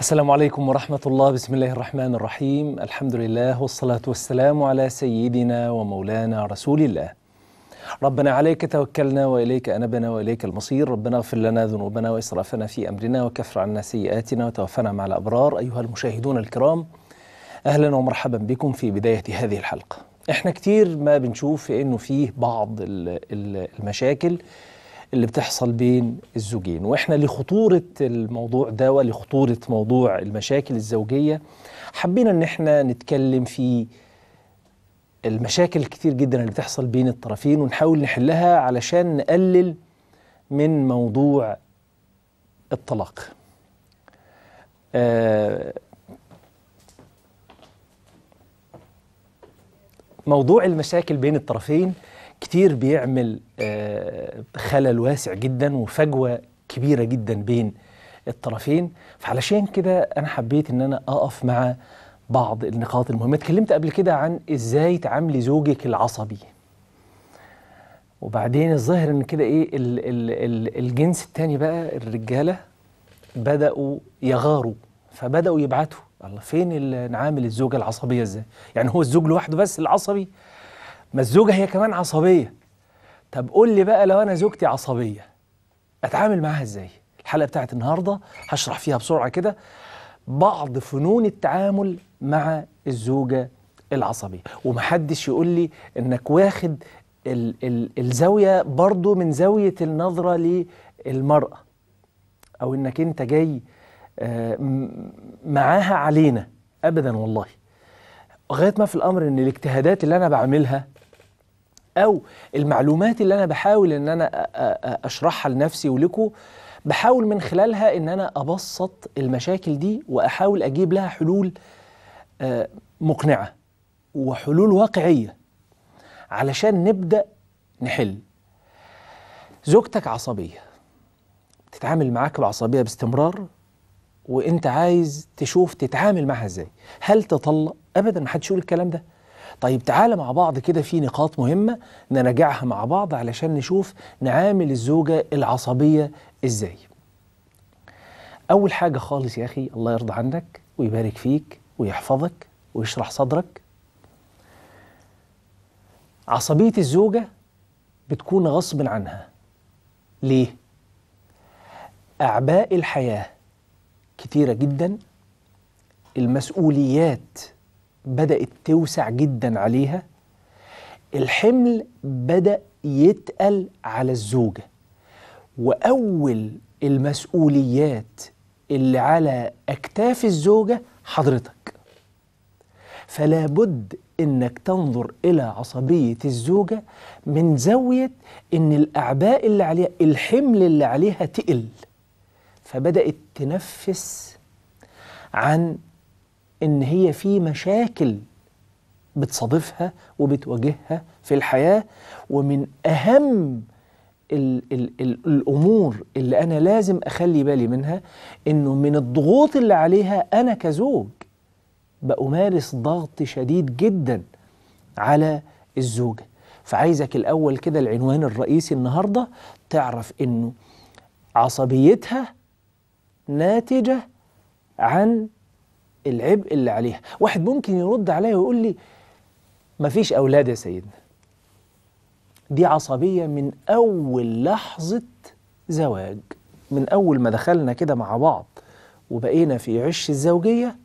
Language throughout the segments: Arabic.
السلام عليكم ورحمة الله بسم الله الرحمن الرحيم الحمد لله والصلاة والسلام على سيدنا ومولانا رسول الله ربنا عليك توكلنا وإليك أنبنا وإليك المصير ربنا اغفر لنا ذنوبنا وإسرافنا في أمرنا وكفر عنا سيئاتنا وتوفنا مع الأبرار أيها المشاهدون الكرام أهلا ومرحبا بكم في بداية هذه الحلقة احنا كتير ما بنشوف انه فيه بعض المشاكل اللي بتحصل بين الزوجين واحنا لخطورة الموضوع ده ولخطورة موضوع المشاكل الزوجية حبينا ان احنا نتكلم في المشاكل الكتير جدا اللي بتحصل بين الطرفين ونحاول نحلها علشان نقلل من موضوع الطلاق آه، موضوع المشاكل بين الطرفين كتير بيعمل آه، خلل واسع جدا وفجوه كبيره جدا بين الطرفين فعلشان كده انا حبيت ان انا اقف مع بعض النقاط المهمه اتكلمت قبل كده عن ازاي تعاملي زوجك العصبي وبعدين الظاهر ان كده ايه الـ الـ الـ الجنس التاني بقى الرجاله بداوا يغاروا فبداوا يبعتوا الله فين نعامل الزوجه العصبيه ازاي يعني هو الزوج لوحده بس العصبي ما الزوجة هي كمان عصبية طب قول لي بقى لو أنا زوجتي عصبية أتعامل معاها إزاي؟ الحلقة بتاعت النهاردة هشرح فيها بسرعة كده بعض فنون التعامل مع الزوجة العصبية ومحدش يقول لي إنك واخد ال ال الزاوية برضو من زاوية النظرة للمرأة أو إنك أنت جاي آه، معاها علينا أبدا والله لغاية ما في الأمر إن الاجتهادات اللي أنا بعملها او المعلومات اللي انا بحاول ان انا اشرحها لنفسي ولكم بحاول من خلالها ان انا ابسط المشاكل دي واحاول اجيب لها حلول آه، مقنعه وحلول واقعيه علشان نبدا نحل زوجتك عصبيه بتتعامل معاك بعصبيه باستمرار وانت عايز تشوف تتعامل معها ازاي هل تطلق ابدا ما حدش يقول الكلام ده طيب تعالى مع بعض كده في نقاط مهمة نراجعها مع بعض علشان نشوف نعامل الزوجة العصبية إزاي أول حاجة خالص يا أخي الله يرضى عنك ويبارك فيك ويحفظك ويشرح صدرك عصبية الزوجة بتكون غصب عنها ليه؟ أعباء الحياة كتيرة جدا المسؤوليات بدأت توسع جدا عليها الحمل بدأ يتقل على الزوجة وأول المسؤوليات اللي على أكتاف الزوجة حضرتك فلا بد إنك تنظر إلى عصبية الزوجة من زاوية إن الأعباء اللي عليها الحمل اللي عليها تقل فبدأت تنفس عن إن هي في مشاكل بتصادفها وبتواجهها في الحياة ومن أهم ال ال الـ الأمور اللي أنا لازم أخلي بالي منها إنه من الضغوط اللي عليها أنا كزوج بأمارس ضغط شديد جدا على الزوجة فعايزك الأول كده العنوان الرئيسي النهاردة تعرف إنه عصبيتها ناتجة عن العبء اللي عليها واحد ممكن يرد عليا ويقول لي مفيش أولاد يا سيدنا دي عصبية من أول لحظة زواج من أول ما دخلنا كده مع بعض وبقينا في عش الزوجية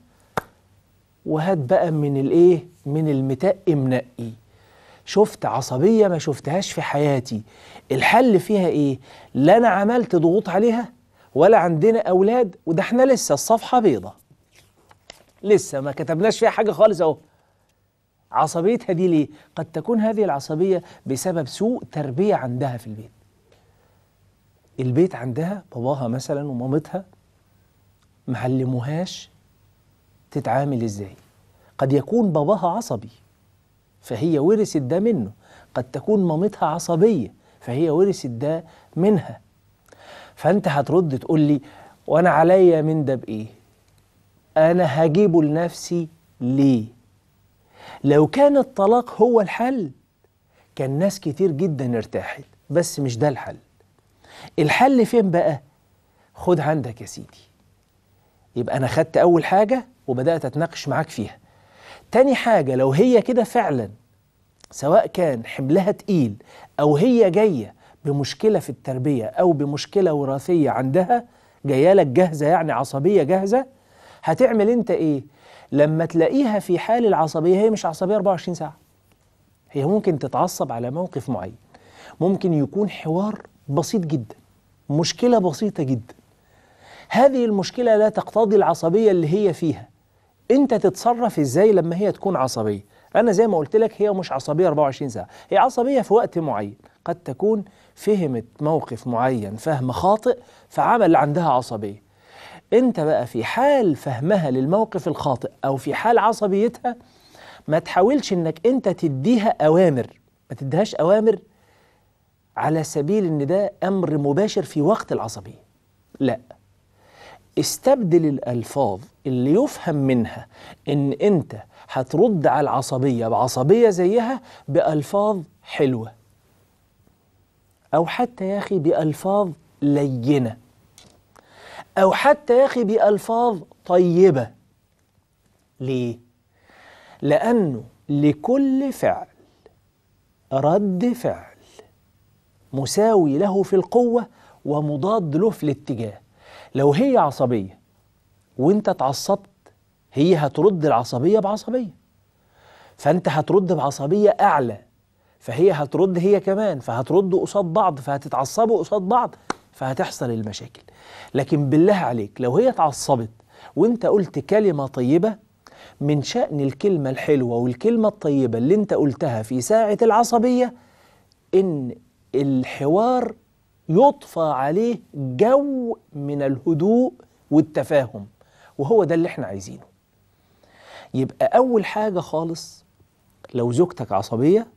وهات بقى من الإيه من المتق منقي شفت عصبية ما شفتهاش في حياتي الحل فيها إيه لا أنا عملت ضغوط عليها ولا عندنا أولاد وده احنا لسه الصفحة بيضة لسه ما كتبناش فيها حاجة خالص أهو عصبيتها دي ليه؟ قد تكون هذه العصبية بسبب سوء تربية عندها في البيت البيت عندها باباها مثلا ومامتها معلموهاش تتعامل ازاي قد يكون باباها عصبي فهي ورثت ده منه قد تكون مامتها عصبية فهي ورثت ده منها فانت هترد تقول لي وانا عليا من ده بايه أنا هجيبه لنفسي ليه؟ لو كان الطلاق هو الحل كان ناس كتير جدا ارتاحت بس مش ده الحل الحل فين بقى؟ خد عندك يا سيدي يبقى أنا خدت أول حاجة وبدأت أتناقش معاك فيها تاني حاجة لو هي كده فعلا سواء كان حملها تقيل أو هي جاية بمشكلة في التربية أو بمشكلة وراثية عندها جاية لك جاهزة يعني عصبية جاهزة هتعمل انت ايه لما تلاقيها في حال العصبيه هي مش عصبيه 24 ساعه هي ممكن تتعصب على موقف معين ممكن يكون حوار بسيط جدا مشكله بسيطه جدا هذه المشكله لا تقتضي العصبيه اللي هي فيها انت تتصرف ازاي لما هي تكون عصبيه انا زي ما قلت لك هي مش عصبيه 24 ساعه هي عصبيه في وقت معين قد تكون فهمت موقف معين فهم خاطئ فعمل عندها عصبيه انت بقى في حال فهمها للموقف الخاطئ او في حال عصبيتها ما تحاولش انك انت تديها اوامر ما تديهاش اوامر على سبيل ان ده امر مباشر في وقت العصبيه لا استبدل الالفاظ اللي يفهم منها ان انت هترد على العصبيه بعصبيه زيها بالفاظ حلوه او حتى يا اخي بالفاظ لينه أو حتى يا أخي بألفاظ طيبة ليه؟ لأنه لكل فعل رد فعل مساوي له في القوة ومضاد له في الاتجاه لو هي عصبية وانت اتعصبت هي هترد العصبية بعصبية فانت هترد بعصبية أعلى فهي هترد هي كمان فهتردوا قصاد بعض فهتتعصبوا قصاد بعض فهتحصل المشاكل لكن بالله عليك لو هي اتعصبت وانت قلت كلمة طيبة من شأن الكلمة الحلوة والكلمة الطيبة اللي انت قلتها في ساعة العصبية ان الحوار يطفى عليه جو من الهدوء والتفاهم وهو ده اللي احنا عايزينه يبقى أول حاجة خالص لو زوجتك عصبية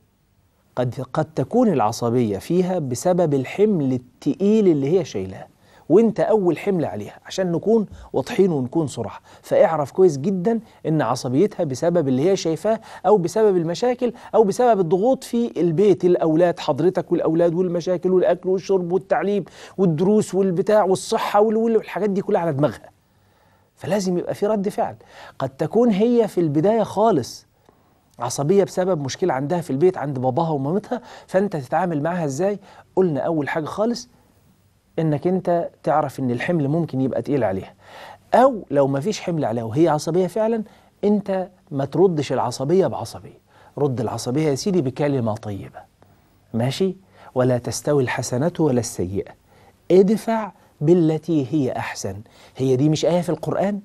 قد قد تكون العصبيه فيها بسبب الحمل التقيل اللي هي شايلاه وانت اول حمل عليها عشان نكون واضحين ونكون صراحة فاعرف كويس جدا ان عصبيتها بسبب اللي هي شايفاه او بسبب المشاكل او بسبب الضغوط في البيت الاولاد حضرتك والاولاد والمشاكل والاكل والشرب والتعليم والدروس والبتاع والصحة والحاجات دي كلها على دماغها فلازم يبقى في رد فعل قد تكون هي في البداية خالص عصبية بسبب مشكلة عندها في البيت عند باباها ومامتها فأنت تتعامل معاها إزاي قلنا أول حاجة خالص إنك أنت تعرف إن الحمل ممكن يبقى تقيل عليها أو لو مفيش حمل عليها وهي عصبية فعلا أنت ما تردش العصبية بعصبية رد العصبية يا سيدي بكلمة طيبة ماشي ولا تستوي الحسنة ولا السيئة ادفع بالتي هي أحسن هي دي مش آية في القرآن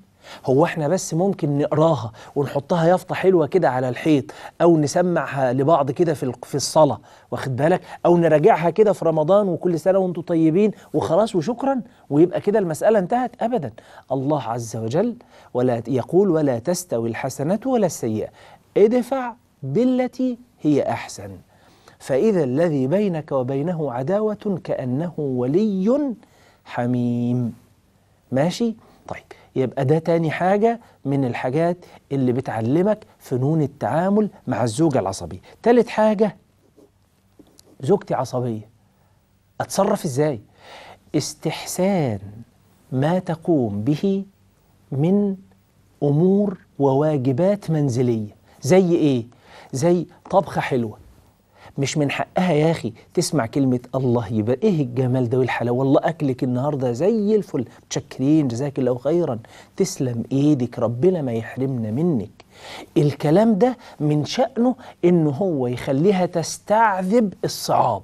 هو احنا بس ممكن نقراها ونحطها يافطه حلوه كده على الحيط او نسمعها لبعض كده في في الصلاه واخد بالك او نراجعها كده في رمضان وكل سنه وانتم طيبين وخلاص وشكرا ويبقى كده المساله انتهت ابدا الله عز وجل ولا يقول ولا تستوي الحسنه ولا السيئه ادفع بالتي هي احسن فاذا الذي بينك وبينه عداوه كانه ولي حميم ماشي طيب يبقى ده تاني حاجة من الحاجات اللي بتعلمك فنون التعامل مع الزوجة العصبية تالت حاجة زوجتي عصبية أتصرف إزاي استحسان ما تقوم به من أمور وواجبات منزلية زي إيه زي طبخة حلوة مش من حقها يا اخي تسمع كلمه الله يبقى ايه الجمال ده والحلاوه والله اكلك النهارده زي الفل متشكرين جزاك الله خيرا تسلم ايدك ربنا ما يحرمنا منك الكلام ده من شأنه إن هو يخليها تستعذب الصعاب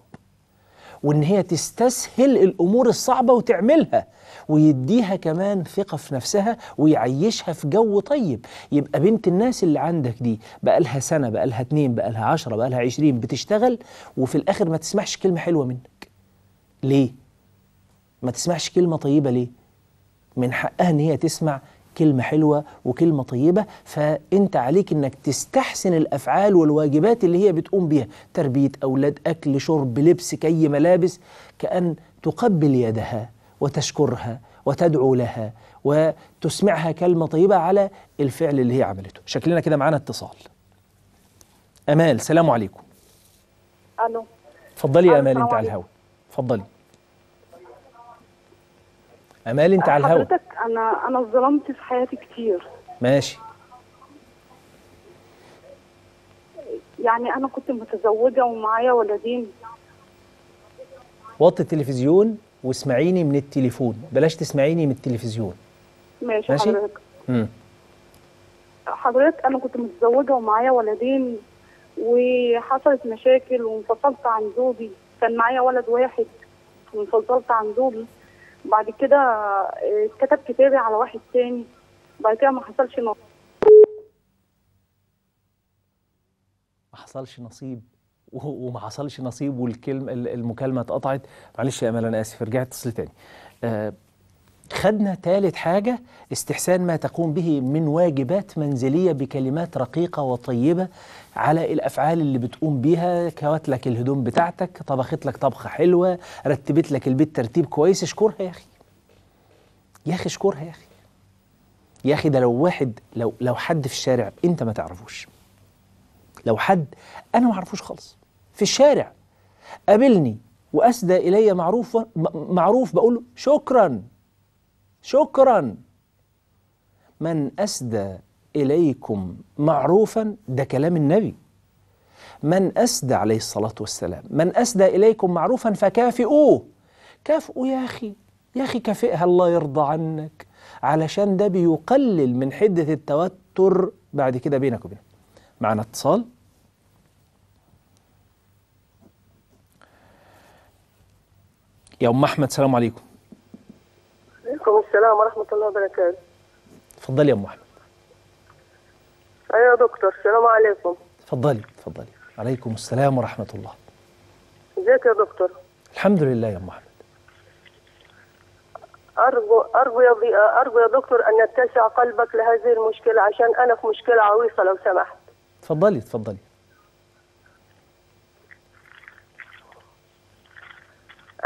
وإن هي تستسهل الأمور الصعبة وتعملها ويديها كمان ثقة في نفسها ويعيشها في جو طيب يبقى بنت الناس اللي عندك دي بقى لها سنة بقى لها اتنين بقى لها عشرة بقى لها عشرين بتشتغل وفي الآخر ما تسمعش كلمة حلوة منك ليه؟ ما تسمعش كلمة طيبة ليه؟ من حقها إن هي تسمع كلمة حلوة وكلمة طيبة فأنت عليك أنك تستحسن الأفعال والواجبات اللي هي بتقوم بيها تربية أولاد أكل شرب لبس كي ملابس كأن تقبل يدها وتشكرها وتدعو لها وتسمعها كلمة طيبة على الفعل اللي هي عملته شكلنا كده معانا اتصال أمال سلام عليكم ألو اتفضلي يا أمال أنت على الهوا اتفضلي أمال أنت على الهوا حضرتك أنا أنا اتظلمت في حياتي كتير ماشي يعني أنا كنت متزوجة ومعايا ولدين وطي التلفزيون واسمعيني من التليفون بلاش تسمعيني من التلفزيون ماشي, ماشي؟ حضرتك مم. حضرتك انا كنت متزوجه ومعايا ولدين وحصلت مشاكل وانفصلت عن زوجي كان معايا ولد واحد وانفصلت عن زوجي بعد كده آه، اتكتب كتابي على واحد تاني بعد كده ما حصلش نصيب ما حصلش نصيب وما حصلش نصيب والكلمه المكالمه اتقطعت معلش يا امال انا اسف رجعت اتصل تاني آه خدنا ثالث حاجة استحسان ما تقوم به من واجبات منزلية بكلمات رقيقة وطيبة على الأفعال اللي بتقوم بيها كوت لك الهدوم بتاعتك طبخت لك طبخة حلوة رتبت لك البيت ترتيب كويس اشكرها يا أخي يا أخي اشكرها يا أخي يا أخي ده لو واحد لو لو حد في الشارع أنت ما تعرفوش لو حد أنا ما أعرفوش خالص في الشارع قابلني وأسدى إلي معروف معروف بقول له شكرا شكرا من أسدى إليكم معروفا ده كلام النبي من أسدى عليه الصلاة والسلام من أسدى إليكم معروفا فكافئوه كافئوا يا أخي يا أخي كافئها الله يرضى عنك علشان ده بيقلل من حدة التوتر بعد كده بينك وبينه معنا اتصال يا ام احمد سلام عليكم عليكم السلام ورحمه الله وبركاته اتفضلي يا ام احمد أيوة يا دكتور السلام عليكم اتفضلي اتفضلي عليكم السلام ورحمه الله ازيك يا دكتور الحمد لله يا ام احمد أرجو أرجو يا أرجو يا دكتور أن يتسع قلبك لهذه المشكلة عشان أنا في مشكلة عويصة لو سمحت. اتفضلي اتفضلي.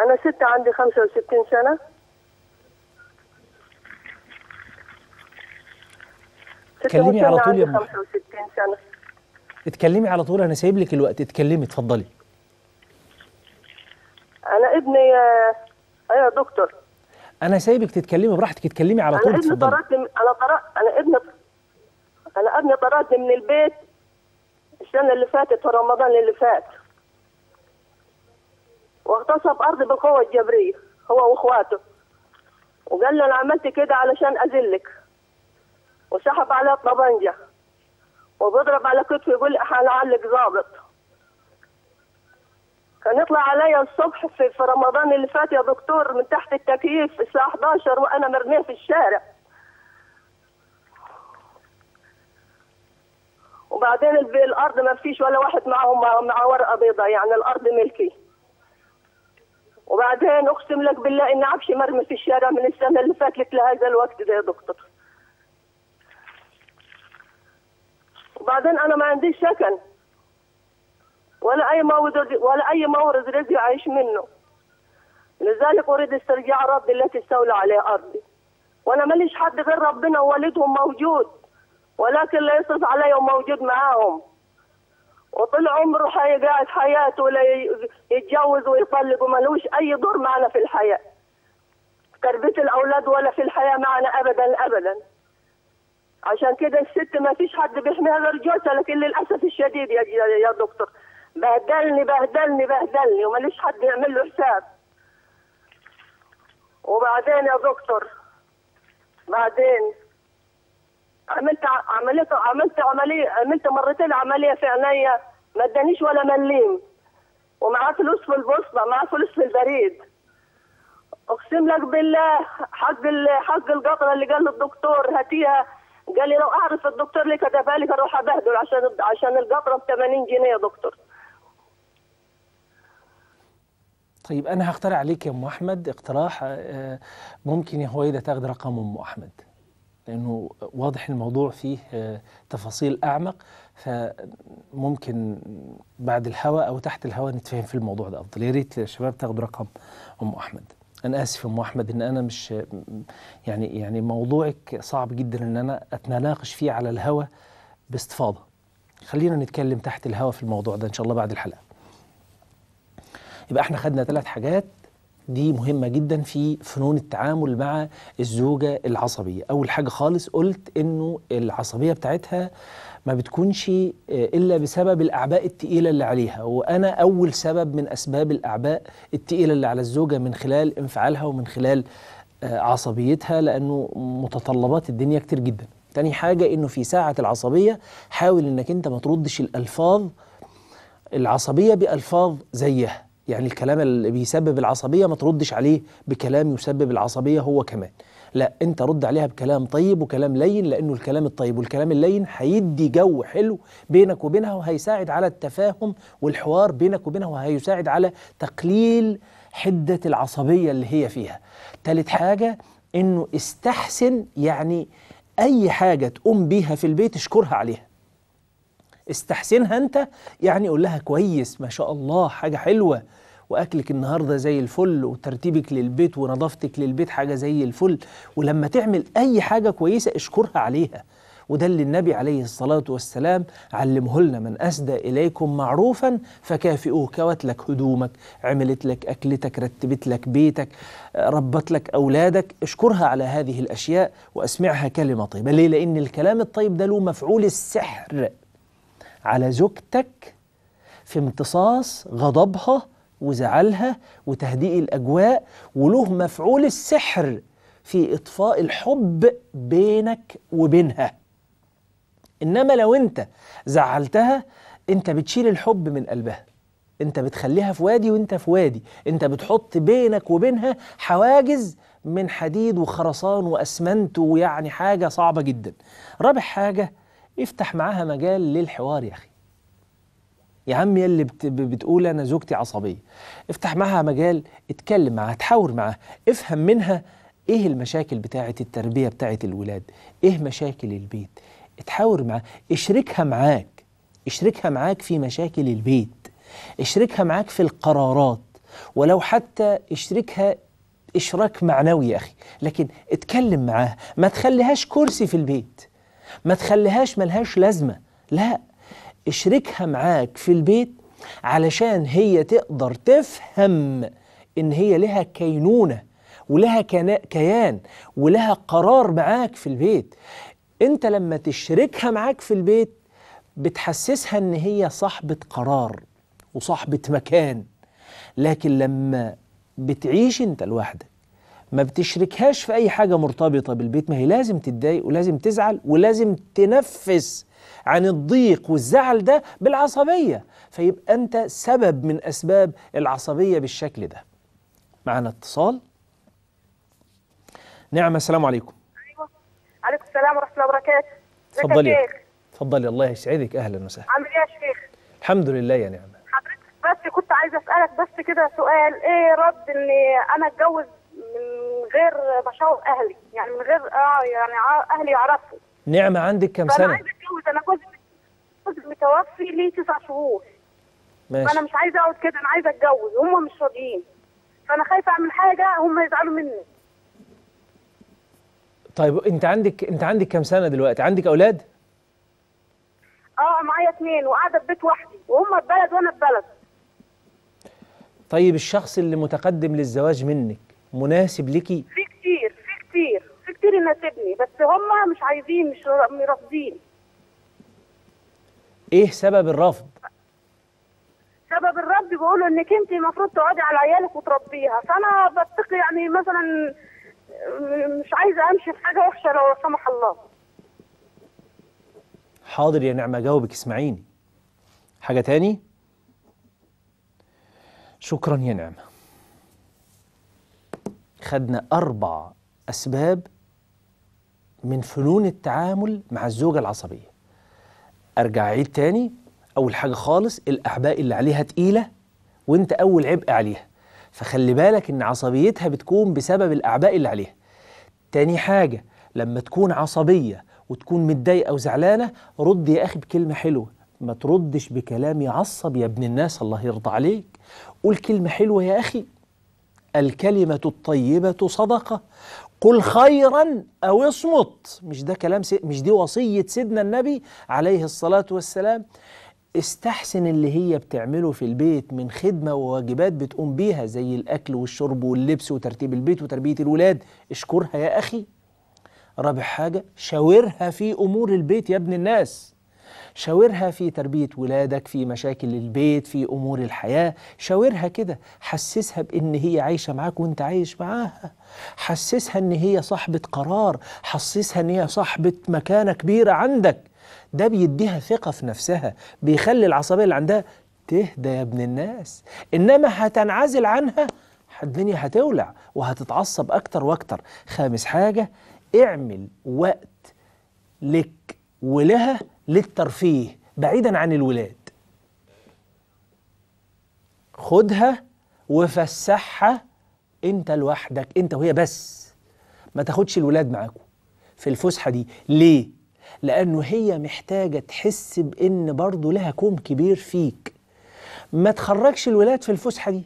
أنا ست عندي 65 سنة اتكلمي على طول يا ابني 65 سنة اتكلمي على طول أنا سايب لك الوقت اتكلمي اتفضلي أنا ابني آه، أيوة يا دكتور أنا سايبك تتكلمي براحتك اتكلمي على طول أنا ابني طردني أنا طرق أنا ابني أنا ابني طردني من البيت السنة اللي فاتت ورمضان اللي فات اغتصب ارضي بالقوه الجبريه هو واخواته وقال له انا عملت كده علشان اذلك وسحب على الطبنجه وبضرب على كتفي يقول علق ظابط كان يطلع عليا الصبح في, في رمضان اللي فات يا دكتور من تحت التكييف الساعه 11 وانا مرميه في الشارع وبعدين الارض ما فيش ولا واحد معهم مع ورقه بيضاء يعني الارض ملكي وبعدين اقسم لك بالله ان عفشي مرمي في الشارع من السنه اللي فاتت لهذا الوقت ده يا دكتور وبعدين انا ما عنديش سكن ولا اي مورد ولا اي مورد رزق اعيش منه لذلك اريد استرجاع ربي التي استولى عليه ارضي وانا ماليش حد غير ربنا ووالدهم موجود ولكن لا يصرف عليا وموجود معاهم وطول عمره قاعد حياته ولا يتجوز ويطلق لهوش اي دور معنا في الحياه تربيه الاولاد ولا في الحياه معنا ابدا ابدا عشان كده الست ما فيش حد بيحميها غير جوزها لكن للاسف الشديد يا يا دكتور بهدلني بهدلني بهدلني وماليش حد يعمل له حساب وبعدين يا دكتور بعدين عملت عملت عملت عمليه عملت مرتين عمليه في عينيا ما ادانيش ولا مليم ومعاه فلوس في البوصله معاه فلوس في البريد اقسم لك بالله حق حق القطره اللي قال الدكتور هاتيها قال لي لو اعرف الدكتور اللي كتبها لك اروح ابهدل عشان عشان القطره ب 80 جنيه يا دكتور طيب انا هقترح عليك يا ام احمد اقتراح آه، ممكن يا هويده تاخد رقم ام احمد لأنه واضح الموضوع فيه آه، تفاصيل أعمق فممكن بعد الهواء أو تحت الهواء نتفهم في الموضوع ده أفضل يا ريت يا شباب تاخدوا رقم أم أحمد أنا آسف أم أحمد إن أنا مش يعني يعني موضوعك صعب جدا إن أنا أتناقش فيه على الهواء باستفاضة خلينا نتكلم تحت الهواء في الموضوع ده إن شاء الله بعد الحلقة يبقى احنا خدنا ثلاث حاجات دي مهمة جدا في فنون التعامل مع الزوجة العصبية أول حاجة خالص قلت أنه العصبية بتاعتها ما بتكونش آه، إلا بسبب الأعباء التقيلة اللي عليها وأنا أول سبب من أسباب الأعباء التقيلة اللي على الزوجة من خلال انفعالها ومن خلال آه، عصبيتها لأنه متطلبات الدنيا كتير جدا تاني حاجة إنه في ساعة العصبية حاول إنك أنت ما تردش الألفاظ العصبية بألفاظ زيها يعني الكلام اللي بيسبب العصبيه ما تردش عليه بكلام يسبب العصبيه هو كمان لا انت رد عليها بكلام طيب وكلام لين لانه الكلام الطيب والكلام اللين هيدي جو حلو بينك وبينها وهيساعد على التفاهم والحوار بينك وبينها وهيساعد على تقليل حده العصبيه اللي هي فيها تالت حاجه انه استحسن يعني اي حاجه تقوم بيها في البيت اشكرها عليها استحسنها انت يعني قول لها كويس ما شاء الله حاجه حلوه واكلك النهارده زي الفل وترتيبك للبيت ونظافتك للبيت حاجه زي الفل ولما تعمل اي حاجه كويسه اشكرها عليها وده اللي النبي عليه الصلاة والسلام علمه لنا من أسدى إليكم معروفا فكافئوه كوت لك هدومك عملت لك أكلتك رتبت لك بيتك ربت لك أولادك اشكرها على هذه الأشياء وأسمعها كلمة طيبة ليه؟ لأن الكلام الطيب ده له مفعول السحر على زوجتك في امتصاص غضبها وزعلها وتهدئ الأجواء وله مفعول السحر في إطفاء الحب بينك وبينها إنما لو أنت زعلتها أنت بتشيل الحب من قلبها أنت بتخليها في وادي وأنت في وادي أنت بتحط بينك وبينها حواجز من حديد وخرسان وأسمنت ويعني حاجة صعبة جدا رابع حاجة افتح معاها مجال للحوار يا أخي يا عم اللي بت بتقول انا زوجتي عصبيه افتح معها مجال اتكلم معاها تحاور معاها افهم منها ايه المشاكل بتاعه التربيه بتاعه الولاد ايه مشاكل البيت اتحاور معاها اشركها معاك اشركها معاك في مشاكل البيت اشركها معاك في القرارات ولو حتى اشركها اشراك معنوي يا اخي لكن اتكلم معاها ما تخليهاش كرسي في البيت ما تخليهاش ملهاش لازمه لا اشركها معاك في البيت علشان هي تقدر تفهم ان هي لها كينونه ولها كيان ولها قرار معاك في البيت انت لما تشركها معاك في البيت بتحسسها ان هي صاحبه قرار وصاحبه مكان لكن لما بتعيش انت لوحدك ما بتشركهاش في أي حاجة مرتبطة بالبيت ما هي لازم تتضايق ولازم تزعل ولازم تنفس عن الضيق والزعل ده بالعصبية فيبقى أنت سبب من أسباب العصبية بالشكل ده معنا اتصال نعم السلام عليكم ايوه عليكم السلام ورحمة الله وبركاته اتفضلي اتفضلي الله يسعدك أهلا وسهلا عامل إيه يا شيخ الحمد لله يا نعمة حضرتك بس كنت عايزة أسألك بس كده سؤال إيه رد إن أنا أتجوز من غير تشوق اهلي يعني من غير اه يعني اهلي يعرفوا نعمه عندك كام سنه؟ انا عايزه اتجوز انا جوزي جوزي متوفي ليه تسع شهور ماشي انا مش عايزه اقعد كده انا عايزه اتجوز هم مش راضيين فانا خايفه اعمل حاجه هم يزعلوا مني طيب انت عندك انت عندك كام سنه دلوقتي عندك اولاد اه معايا اثنين وقاعده في بيت وحدي وهم في بلد وانا في بلد طيب الشخص اللي متقدم للزواج منك مناسب لكي؟ في كتير في كتير في كتير يناسبني بس هم مش عايزين مش رافضين ايه سبب الرفض؟ سبب الرفض بيقولوا انك انت المفروض تقعدي على عيالك وتربيها فانا بتقي يعني مثلا مش عايزه امشي في حاجه وحشه لو سمح الله حاضر يا نعمه جاوبك اسمعيني حاجه تاني شكرا يا نعمه خدنا أربع أسباب من فنون التعامل مع الزوجة العصبية أرجع عيد تاني أول حاجة خالص الأحباء اللي عليها تقيلة وأنت أول عبء عليها فخلي بالك إن عصبيتها بتكون بسبب الأعباء اللي عليها تاني حاجة لما تكون عصبية وتكون متضايقة وزعلانة رد يا أخي بكلمة حلوة ما تردش بكلام يعصب يا ابن الناس الله يرضى عليك قول كلمة حلوة يا أخي الكلمة الطيبة صدقة قل خيرا أو اصمت مش ده كلام سي... مش دي وصية سيدنا النبي عليه الصلاة والسلام استحسن اللي هي بتعمله في البيت من خدمة وواجبات بتقوم بيها زي الأكل والشرب واللبس وترتيب البيت وتربية الولاد اشكرها يا أخي رابع حاجة شاورها في أمور البيت يا ابن الناس شاورها في تربية ولادك في مشاكل البيت في أمور الحياة شاورها كده حسسها بإن هي عايشة معاك وإنت عايش معاها حسسها إن هي صاحبة قرار حسسها إن هي صاحبة مكانة كبيرة عندك ده بيديها ثقة في نفسها بيخلي العصبية اللي عندها تهدى يا ابن الناس إنما هتنعزل عنها الدنيا هتولع وهتتعصب أكتر وأكتر خامس حاجة اعمل وقت لك ولها للترفيه بعيدا عن الولاد خدها وفسحها انت لوحدك انت وهي بس ما تاخدش الولاد معاكم في الفسحه دي ليه لانه هي محتاجه تحس بان برضه لها كوم كبير فيك ما تخرجش الولاد في الفسحه دي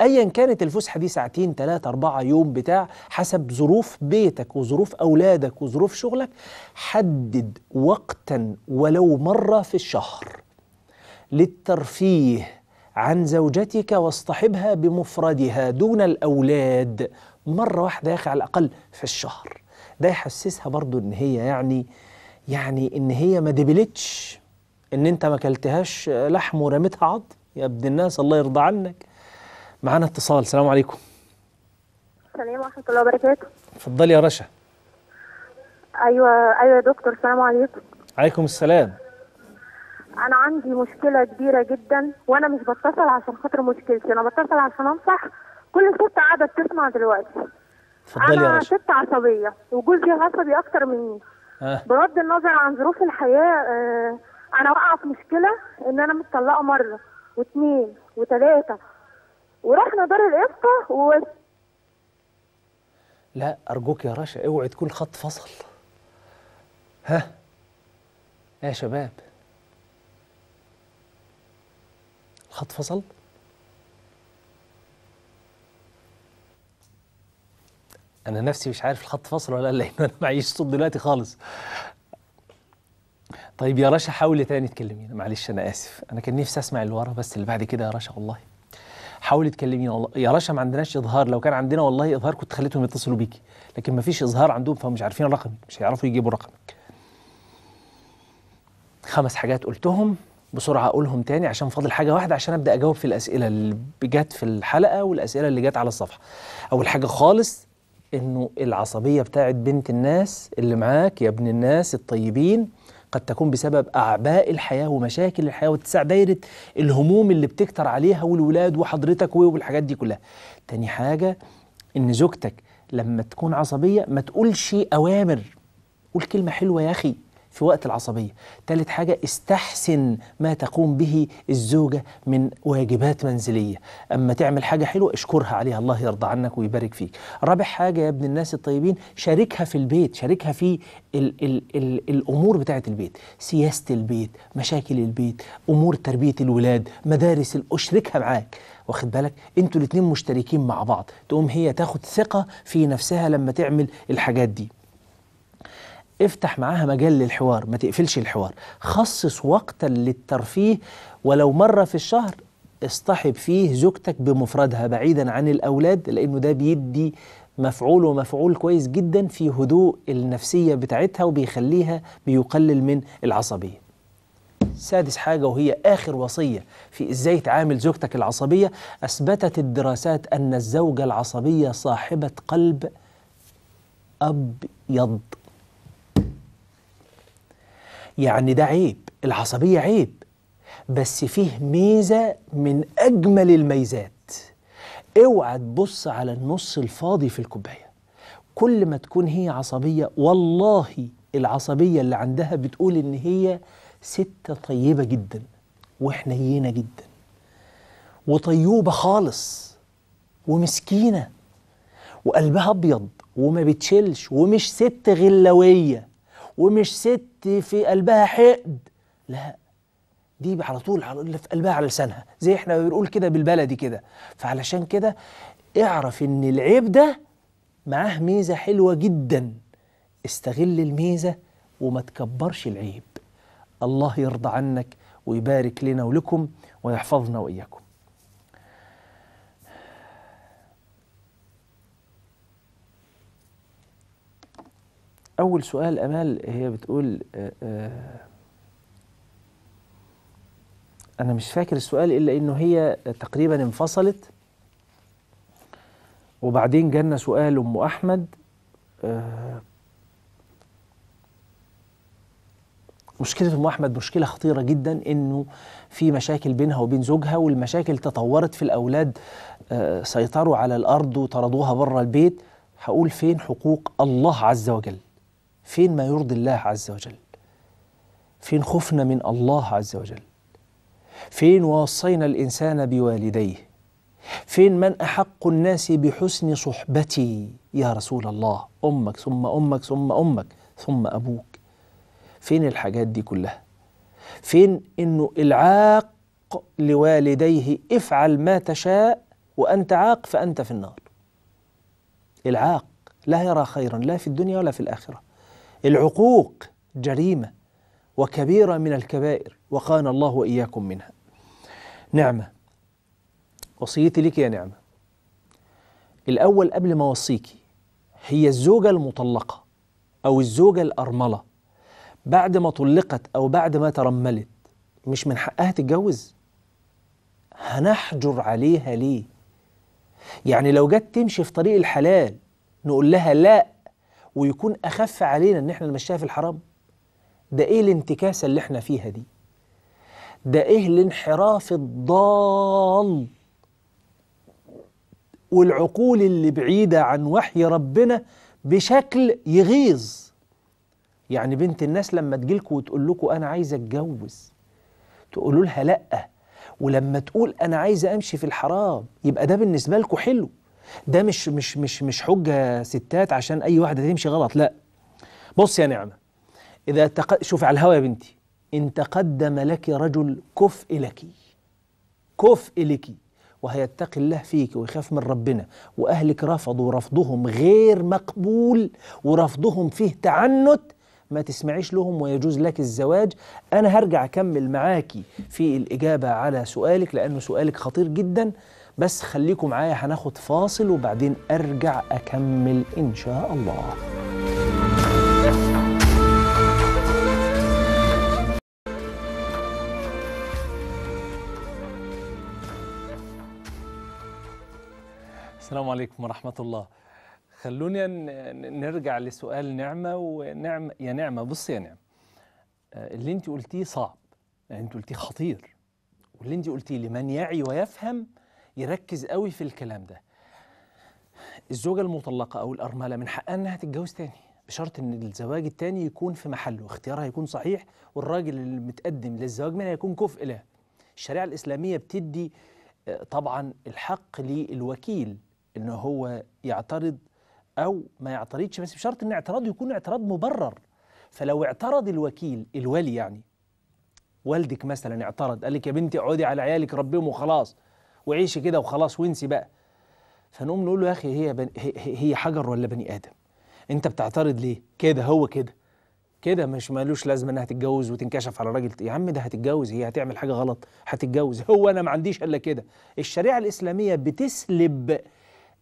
ايا كانت الفسحه دي ساعتين ثلاثة أربعة يوم بتاع حسب ظروف بيتك وظروف أولادك وظروف شغلك حدد وقتا ولو مرة في الشهر للترفيه عن زوجتك واصطحبها بمفردها دون الأولاد مرة واحدة يا أخي على الأقل في الشهر ده يحسسها برضو إن هي يعني يعني إن هي ما دبلتش إن أنت ما كلتهاش لحم ورميتها عض يا ابن الناس الله يرضى عنك معانا اتصال السلام عليكم السلام ورحمه الله وبركاته اتفضلي يا رشا ايوه ايوه يا دكتور السلام عليكم عليكم السلام انا عندي مشكله كبيره جدا وانا مش بتصل عشان خاطر مشكلتي انا بتصل عشان انصح كل ست قاعده بتسمع دلوقتي اتفضلي يا رشا انا ست عصبيه وجوزي عصبي اكتر مني آه. بغض النظر عن ظروف الحياه آه انا واقعه في مشكله ان انا متطلقه مره واثنين وثلاثه ورحنا دار الإفقة و لا أرجوك يا رشا اوعي تكون الخط فصل ها يا شباب الخط فصل انا نفسي مش عارف الخط فصل ولا لا انا معيش صوت دلوقتي خالص طيب يا رشا حاولي تاني تكلمينا معلش انا اسف انا كان نفسي اسمع اللي ورا بس اللي بعد كده يا رشا والله حاولي تكلمينا والله يا رشا ما عندناش اظهار لو كان عندنا والله اظهار كنت خليتهم يتصلوا بيكي لكن ما فيش اظهار عندهم فمش عارفين رقمك مش هيعرفوا يجيبوا رقمك خمس حاجات قلتهم بسرعه اقولهم تاني عشان فاضل حاجه واحده عشان ابدا اجاوب في الاسئله اللي جت في الحلقه والاسئله اللي جت على الصفحه اول حاجه خالص انه العصبيه بتاعت بنت الناس اللي معاك يا ابن الناس الطيبين قد تكون بسبب أعباء الحياة ومشاكل الحياة واتساع دايرة الهموم اللي بتكتر عليها والولاد وحضرتك والحاجات دي كلها تاني حاجة إن زوجتك لما تكون عصبية ما تقولش أوامر قول كلمة حلوة يا أخي في وقت العصبية ثالث حاجة استحسن ما تقوم به الزوجة من واجبات منزلية أما تعمل حاجة حلوة اشكرها عليها الله يرضى عنك ويبارك فيك رابع حاجة يا ابن الناس الطيبين شاركها في البيت شاركها في الـ الـ الـ الأمور بتاعة البيت سياسة البيت مشاكل البيت أمور تربية الولاد مدارس اشركها معاك واخد بالك انتوا الاتنين مشتركين مع بعض تقوم هي تاخد ثقة في نفسها لما تعمل الحاجات دي افتح معاها مجال للحوار ما تقفلش الحوار خصص وقتا للترفيه ولو مرة في الشهر اصطحب فيه زوجتك بمفردها بعيدا عن الأولاد لأنه ده بيدي مفعول ومفعول كويس جدا في هدوء النفسية بتاعتها وبيخليها بيقلل من العصبية سادس حاجة وهي آخر وصية في إزاي تعامل زوجتك العصبية أثبتت الدراسات أن الزوجة العصبية صاحبة قلب أبيض يعني ده عيب العصبية عيب بس فيه ميزة من أجمل الميزات اوعى تبص على النص الفاضي في الكوباية كل ما تكون هي عصبية والله العصبية اللي عندها بتقول إن هي ستة طيبة جدا وحنينة جدا وطيوبة خالص ومسكينة وقلبها أبيض وما بتشيلش ومش ست غلاوية ومش ست في قلبها حقد لا دي على طول على في قلبها على لسانها زي احنا بنقول كده بالبلدي كده فعلشان كده اعرف ان العيب ده معاه ميزه حلوه جدا استغل الميزه وما تكبرش العيب الله يرضى عنك ويبارك لنا ولكم ويحفظنا واياكم أول سؤال أمال هي بتقول آه، آه، أنا مش فاكر السؤال إلا إنه هي تقريبا انفصلت وبعدين جالنا سؤال أم أحمد آه، مشكلة أم أحمد مشكلة خطيرة جدا إنه في مشاكل بينها وبين زوجها والمشاكل تطورت في الأولاد سيطروا على الأرض وطردوها بره البيت هقول فين حقوق الله عز وجل فين ما يرضي الله عز وجل فين خوفنا من الله عز وجل فين وصينا الانسان بوالديه فين من احق الناس بحسن صحبتي يا رسول الله امك ثم امك ثم امك ثم ابوك فين الحاجات دي كلها فين انه العاق لوالديه افعل ما تشاء وانت عاق فانت في النار العاق لا يرى خيرا لا في الدنيا ولا في الاخره العقوق جريمة وكبيرة من الكبائر وقانا الله وإياكم منها نعمة وصيتي لك يا نعمة الأول قبل ما أوصيكي هي الزوجة المطلقة أو الزوجة الأرملة بعد ما طلقت أو بعد ما ترملت مش من حقها تتجوز هنحجر عليها ليه يعني لو جت تمشي في طريق الحلال نقول لها لا ويكون أخف علينا إن إحنا نمشيها في الحرام ده إيه الانتكاسة اللي إحنا فيها دي ده إيه الانحراف الضال والعقول اللي بعيدة عن وحي ربنا بشكل يغيظ يعني بنت الناس لما تجيلكوا وتقول لكم أنا عايزة أتجوز تقولوا لها لأ ولما تقول أنا عايزة أمشي في الحرام يبقى ده بالنسبة لكم حلو ده مش مش مش مش حجه ستات عشان اي واحده تمشي غلط لا بص يا نعمه اذا تق... شوف على الهوا يا بنتي ان تقدم لك رجل كفء لك كفء لك وهيتقي الله فيك ويخاف من ربنا واهلك رفضوا رفضهم غير مقبول ورفضهم فيه تعنت ما تسمعيش لهم ويجوز لك الزواج انا هرجع اكمل معاكي في الاجابه على سؤالك لانه سؤالك خطير جدا بس خليكم معايا هناخد فاصل وبعدين ارجع اكمل ان شاء الله السلام عليكم ورحمه الله خلونا نرجع لسؤال نعمه ونعمة يا نعمه بص يا نعمه آه، اللي انت قلتيه صعب يعني انت قلتيه خطير واللي انت قلتيه لمن يعي ويفهم يركز قوي في الكلام ده الزوجة المطلقة أو الأرملة من حقها إنها تتجوز تاني بشرط إن الزواج التاني يكون في محله اختيارها يكون صحيح والراجل اللي متقدم للزواج منها يكون كفء له الشريعة الإسلامية بتدي آه، طبعا الحق للوكيل إن هو يعترض أو ما يعترضش بس بشرط إن اعتراضه يكون اعتراض مبرر فلو اعترض الوكيل الولي يعني والدك مثلا اعترض قال لك يا بنتي اقعدي على عيالك ربيهم وخلاص وعيشي كده وخلاص وانسي بقى فنقوم نقول له يا اخي هي, بني هي حجر ولا بني ادم انت بتعترض ليه كده هو كده كده مش مالوش لازمه انها تتجوز وتنكشف على راجل يا عم ده هتتجوز هي هتعمل حاجه غلط هتتجوز هو انا ما عنديش الا كده الشريعه الاسلاميه بتسلب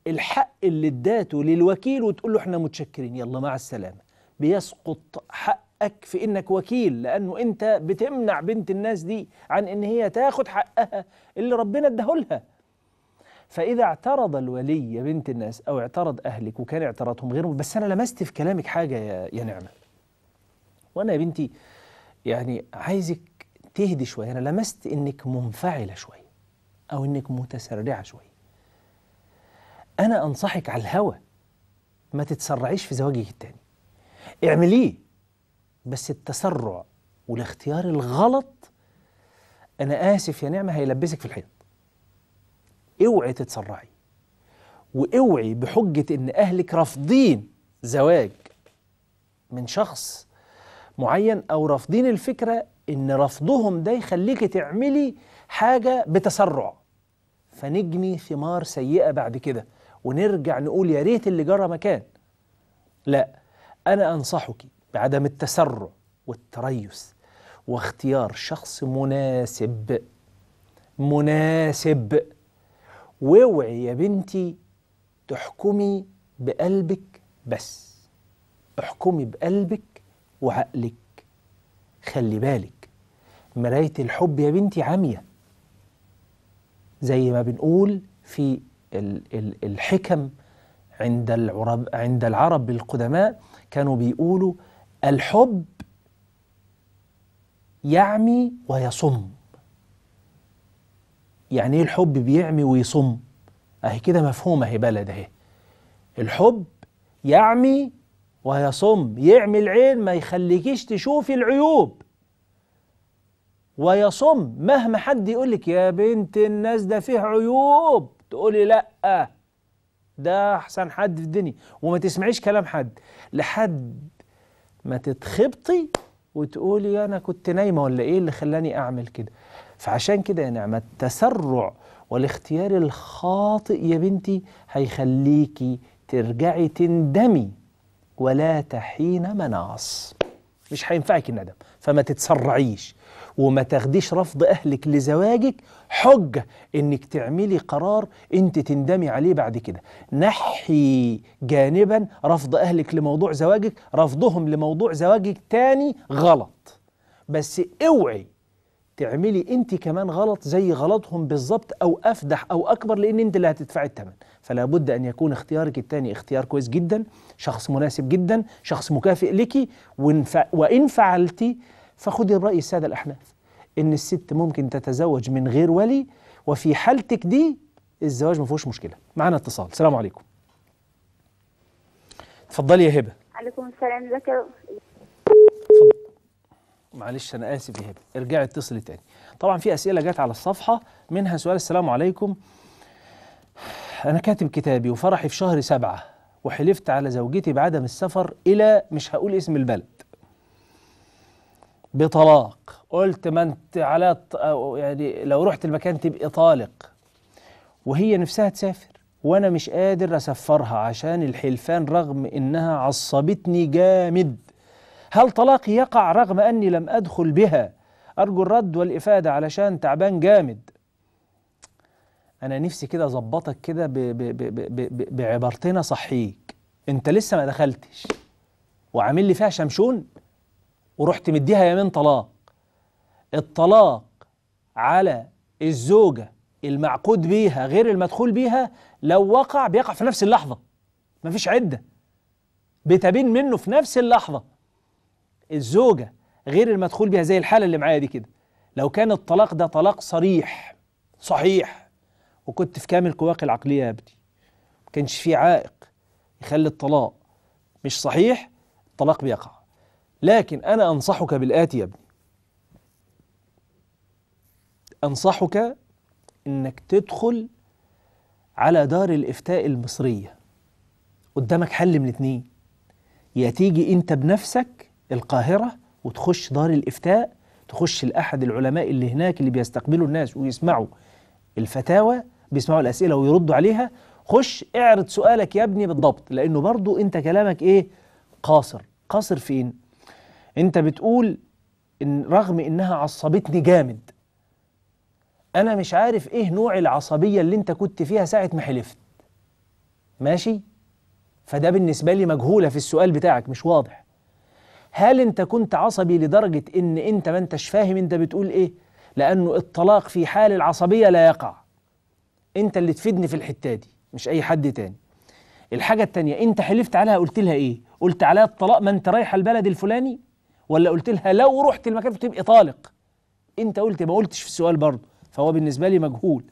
الحق اللي اداته للوكيل وتقول له احنا متشكرين يلا مع السلامه بيسقط حق حقك في انك وكيل لانه انت بتمنع بنت الناس دي عن ان هي تاخد حقها اللي ربنا اداهولها فاذا اعترض الولي يا بنت الناس او اعترض اهلك وكان اعتراضهم غير بس انا لمست في كلامك حاجه يا, يا نعمه وانا يا بنتي يعني عايزك تهدي شويه انا لمست انك منفعله شويه او انك متسرعه شويه انا انصحك على الهوى ما تتسرعيش في زواجك الثاني اعمليه بس التسرع والاختيار الغلط انا اسف يا نعمه هيلبسك في الحيط اوعي تتسرعي واوعي بحجه ان اهلك رافضين زواج من شخص معين او رافضين الفكره ان رفضهم ده يخليك تعملي حاجه بتسرع فنجني ثمار سيئه بعد كده ونرجع نقول يا ريت اللي جرى مكان لا انا انصحك بعدم التسرع والتريث واختيار شخص مناسب مناسب واوعي يا بنتي تحكمي بقلبك بس احكمي بقلبك وعقلك خلي بالك مراية الحب يا بنتي عاميه زي ما بنقول في الحكم عند العرب عند العرب القدماء كانوا بيقولوا الحب يعمي ويصم يعني ايه الحب بيعمي ويصم اهي كده مفهومه اهي بلد اهي الحب يعمي ويصم يعمي العين ما يخليكيش تشوفي العيوب ويصم مهما حد يقولك يا بنت الناس ده فيه عيوب تقولي لا ده احسن حد في الدنيا وما تسمعيش كلام حد لحد ما تتخبطي وتقولي انا كنت نايمه ولا ايه اللي خلاني اعمل كده فعشان كده يا نعمه التسرع والاختيار الخاطئ يا بنتي هيخليكي ترجعي تندمي ولا تحين مناص مش هينفعك الندم فما تتسرعيش وما تاخديش رفض أهلك لزواجك حجة إنك تعملي قرار أنت تندمي عليه بعد كده نحي جانبا رفض أهلك لموضوع زواجك رفضهم لموضوع زواجك تاني غلط بس اوعي تعملي انت كمان غلط زي غلطهم بالظبط او افدح او اكبر لان انت اللي هتدفعي الثمن فلا بد ان يكون اختيارك الثاني اختيار كويس جدا شخص مناسب جدا شخص مكافئ لك وان فعلتي فخدي برأي السادة الأحناف إن الست ممكن تتزوج من غير ولي وفي حالتك دي الزواج ما فيهوش مشكلة معانا اتصال السلام عليكم اتفضلي يا هبة عليكم السلام ازيك معلش انا اسف يا هبه ارجعي اتصلي تاني طبعا في اسئله جت على الصفحه منها سؤال السلام عليكم انا كاتب كتابي وفرحي في شهر سبعة وحلفت على زوجتي بعدم السفر الى مش هقول اسم البلد بطلاق قلت ما انت على يعني لو رحت المكان تبقي طالق وهي نفسها تسافر وانا مش قادر اسفرها عشان الحلفان رغم انها عصبتني جامد هل طلاقي يقع رغم اني لم ادخل بها ارجو الرد والافاده علشان تعبان جامد انا نفسي كده اظبطك كده بعبارتين اصحيك انت لسه ما دخلتش وعامل لي فيها شمشون ورحت مديها يمين طلاق الطلاق على الزوجة المعقود بيها غير المدخول بيها لو وقع بيقع في نفس اللحظة مفيش عدة بتبين منه في نفس اللحظة الزوجة غير المدخول بيها زي الحالة اللي معايا دي كده لو كان الطلاق ده طلاق صريح صحيح وكنت في كامل قواك العقلية يا ابني ما كانش في عائق يخلي الطلاق مش صحيح الطلاق بيقع لكن أنا أنصحك بالآتي يا ابني أنصحك إنك تدخل على دار الإفتاء المصرية قدامك حل من اتنين يا تيجي أنت بنفسك القاهرة وتخش دار الإفتاء تخش لأحد العلماء اللي هناك اللي بيستقبلوا الناس ويسمعوا الفتاوى بيسمعوا الأسئلة ويردوا عليها خش اعرض سؤالك يا ابني بالضبط لأنه برضو أنت كلامك إيه قاصر قاصر فين انت بتقول ان رغم انها عصبتني جامد انا مش عارف ايه نوع العصبيه اللي انت كنت فيها ساعه ما حلفت ماشي فده بالنسبه لي مجهوله في السؤال بتاعك مش واضح هل انت كنت عصبي لدرجه ان انت ما انتش فاهم انت بتقول ايه لانه الطلاق في حال العصبيه لا يقع انت اللي تفيدني في الحته دي مش اي حد تاني الحاجه التانيه انت حلفت عليها قلت لها ايه قلت عليها الطلاق ما انت رايح البلد الفلاني ولا قلت لها لو رحت المكان تبقي طالق انت قلت ما قلتش في السؤال برضه فهو بالنسبه لي مجهول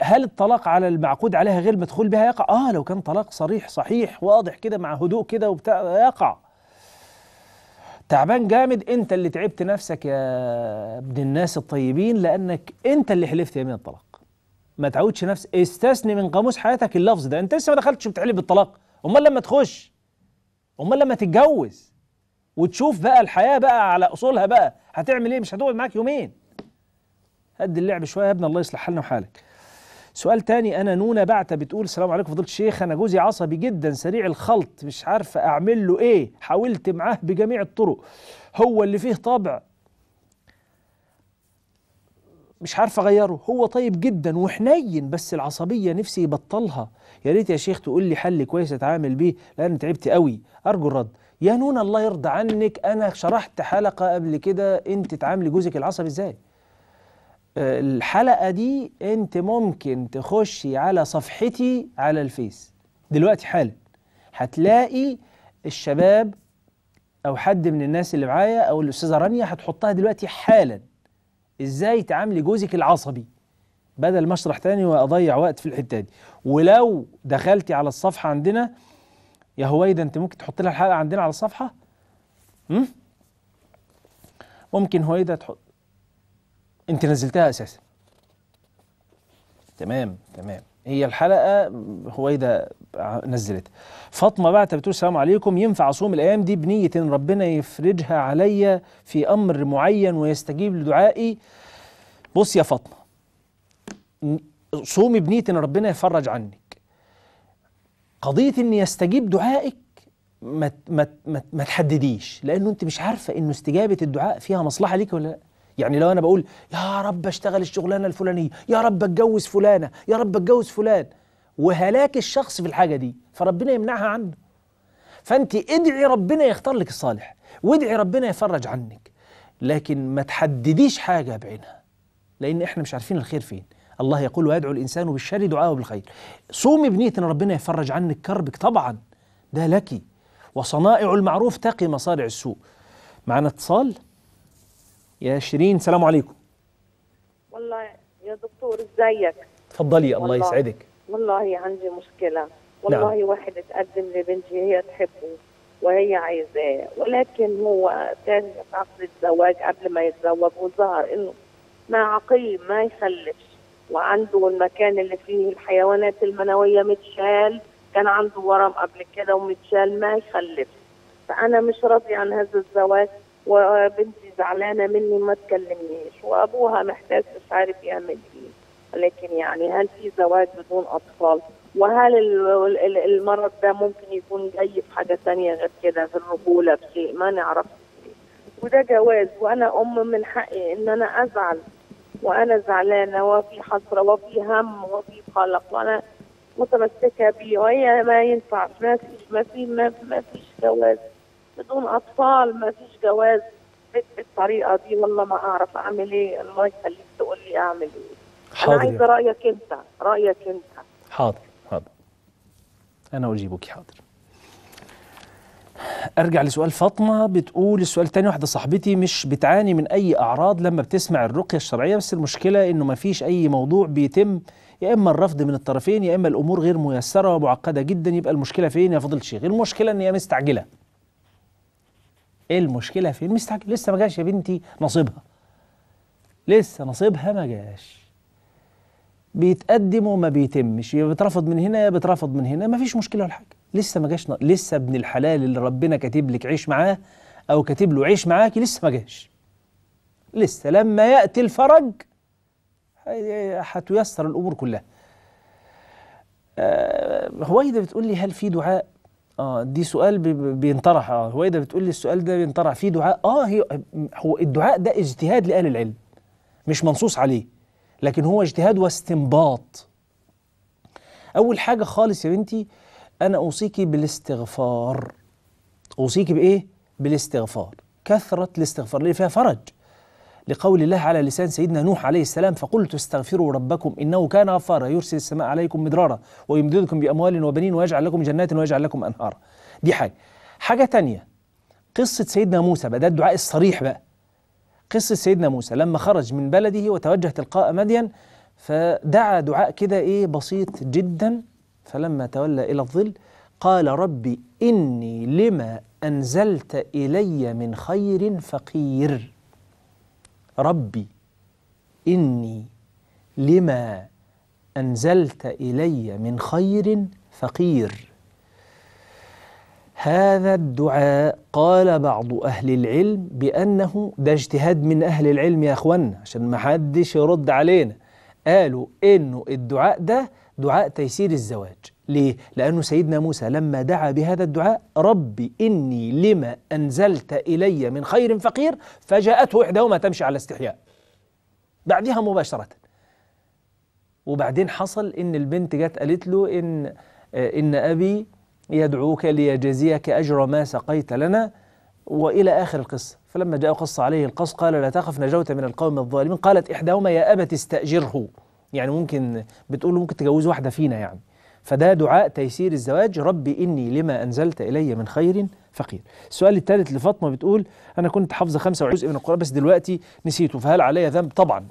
هل الطلاق على المعقود عليها غير مدخول بها يقع؟ اه لو كان طلاق صريح صحيح واضح كده مع هدوء كده وبتاع يقع. تعبان جامد انت اللي تعبت نفسك يا ابن الناس الطيبين لانك انت اللي حلفت يمين الطلاق. ما تعودش نفس استثني من قاموس حياتك اللفظ ده انت لسه ما دخلتش بتحلف بالطلاق امال لما تخش امال لما تتجوز وتشوف بقى الحياه بقى على اصولها بقى هتعمل ايه مش هتقعد معاك يومين هدي اللعب شويه يا ابني الله يصلح حالنا وحالك سؤال تاني انا نونه بعته بتقول السلام عليكم فضيله الشيخ انا جوزي عصبي جدا سريع الخلط مش عارفه اعمل له ايه حاولت معاه بجميع الطرق هو اللي فيه طبع مش عارفه اغيره هو طيب جدا وحنين بس العصبيه نفسي يبطلها يا ريت يا شيخ تقول لي حل كويس اتعامل بيه لان تعبت قوي ارجو الرد يا نون الله يرضى عنك انا شرحت حلقه قبل كده انت تعاملي جوزك العصبي ازاي آه، الحلقه دي انت ممكن تخشي على صفحتي على الفيس دلوقتي حالا هتلاقي الشباب او حد من الناس اللي معايا او الاستاذه رانيا هتحطها دلوقتي حالا ازاي تعاملي جوزك العصبي بدل ما اشرح تاني واضيع وقت في الحته دي ولو دخلتي على الصفحه عندنا يا هويدا انت ممكن تحط لها الحلقه عندنا على الصفحه مم؟ ممكن هويدا تحط انت نزلتها اساسا تمام تمام هي الحلقه هويدا نزلتها فاطمه بعت بتقول السلام عليكم ينفع اصوم الايام دي بنيه ان ربنا يفرجها عليا في امر معين ويستجيب لدعائي بص يا فاطمه صومي بنيه ان ربنا يفرج عني قضية إن يستجيب دعائك ما ما ما, ما تحدديش لأنه أنت مش عارفة إنه استجابة الدعاء فيها مصلحة ليك ولا لأ يعني لو أنا بقول يا رب أشتغل الشغلانة الفلانية يا رب أتجوز فلانة يا رب أتجوز فلان وهلاك الشخص في الحاجة دي فربنا يمنعها عنه فأنت ادعي ربنا يختار لك الصالح وادعي ربنا يفرج عنك لكن ما تحدديش حاجة بعينها لأن إحنا مش عارفين الخير فين الله يقول ويدعو الإنسان بالشر دعاءه بالخير صومي بنية إن ربنا يفرج عنك كربك طبعا ده لك وصنائع المعروف تقي مصارع السوء معنا اتصال يا شيرين سلام عليكم والله يا دكتور ازيك تفضلي الله يسعدك والله عندي مشكلة نعم. والله نعم. واحد اتقدم لبنتي هي تحبه وهي عايزاه ولكن هو كان عقد الزواج قبل ما يتزوج وظهر انه ما عقيم ما يخلفش وعنده المكان اللي فيه الحيوانات المنويه متشال كان عنده ورم قبل كده ومتشال ما يخلف فانا مش راضي عن هذا الزواج وبنتي زعلانه مني ما تكلمنيش وابوها محتاج مش عارف يعمل ايه لكن يعني هل في زواج بدون اطفال وهل المرض ده ممكن يكون جاي في حاجه ثانيه غير كده في الرجوله في شيء ما نعرفش وده جواز وانا ام من حقي ان انا ازعل وانا زعلانه وفي حسره وفي هم وفي قلق وانا متمسكه بيه وهي ما ينفعش ما فيش ما في ما, ما فيش جواز بدون اطفال ما فيش جواز بالطريقه دي والله ما اعرف اعمل ايه الله يخليك تقول لي اعمل ايه حاضر انا عايزه رايك انت رايك انت حاضر حاضر انا اجيبك حاضر ارجع لسؤال فاطمه بتقول السؤال الثاني واحده صاحبتي مش بتعاني من اي اعراض لما بتسمع الرقيه الشرعيه بس المشكله انه ما فيش اي موضوع بيتم يا اما الرفض من الطرفين يا اما الامور غير ميسره ومعقده جدا يبقى المشكله فين يا فضل الشيخ المشكله ان هي مستعجله المشكله فين مستعجل لسه ما جاش يا بنتي نصيبها لسه نصيبها ما جاش بيتقدم وما بيتمش يا بترفض من هنا يا بترفض من هنا ما فيش مشكله ولا حاجه لسه ما جاش لسه ابن الحلال اللي ربنا كاتب لك عيش معاه او كاتب له عيش معاكي لسه ما جاش لسه لما ياتي الفرج هتيسر الامور كلها آه، هويده بتقول لي هل في دعاء اه دي سؤال بينطرح اه هويده بتقول لي السؤال ده بينطرح في دعاء اه هي هو الدعاء ده اجتهاد لاهل العلم مش منصوص عليه لكن هو اجتهاد واستنباط اول حاجه خالص يا بنتي أنا أوصيك بالاستغفار أوصيك بإيه؟ بالاستغفار كثرة الاستغفار اللي فيها فرج لقول الله على لسان سيدنا نوح عليه السلام فقلت استغفروا ربكم إنه كان غفارا يرسل السماء عليكم مدرارا ويمددكم بأموال وبنين ويجعل لكم جنات ويجعل لكم أنهارا دي حاجة حاجة تانية قصة سيدنا موسى بقى ده الدعاء الصريح بقى قصة سيدنا موسى لما خرج من بلده وتوجه تلقاء مدين فدعا دعاء كده إيه بسيط جدا فلما تولى إلى الظل قال ربي إني لما أنزلت إلي من خير فقير ربي إني لما أنزلت إلي من خير فقير هذا الدعاء قال بعض أهل العلم بأنه ده اجتهاد من أهل العلم يا أخوانا عشان ما حدش يرد علينا قالوا إنه الدعاء ده دعاء تيسير الزواج ليه؟ لأنه سيدنا موسى لما دعا بهذا الدعاء ربي إني لما أنزلت إلي من خير فقير فجاءته إحداهما تمشي على استحياء بعدها مباشرة وبعدين حصل إن البنت جت قالت له إن إن أبي يدعوك ليجزيك أجر ما سقيت لنا وإلى آخر القصة فلما جاء قص عليه القص قال لا تخف نجوت من القوم الظالمين قالت إحداهما يا أبت استأجره يعني ممكن بتقول ممكن تجوز واحدة فينا يعني فده دعاء تيسير الزواج ربي إني لما أنزلت إلي من خير فقير السؤال الثالث لفاطمة بتقول أنا كنت حافظة خمسة جزء من القرآن بس دلوقتي نسيته فهل علي ذنب طبعا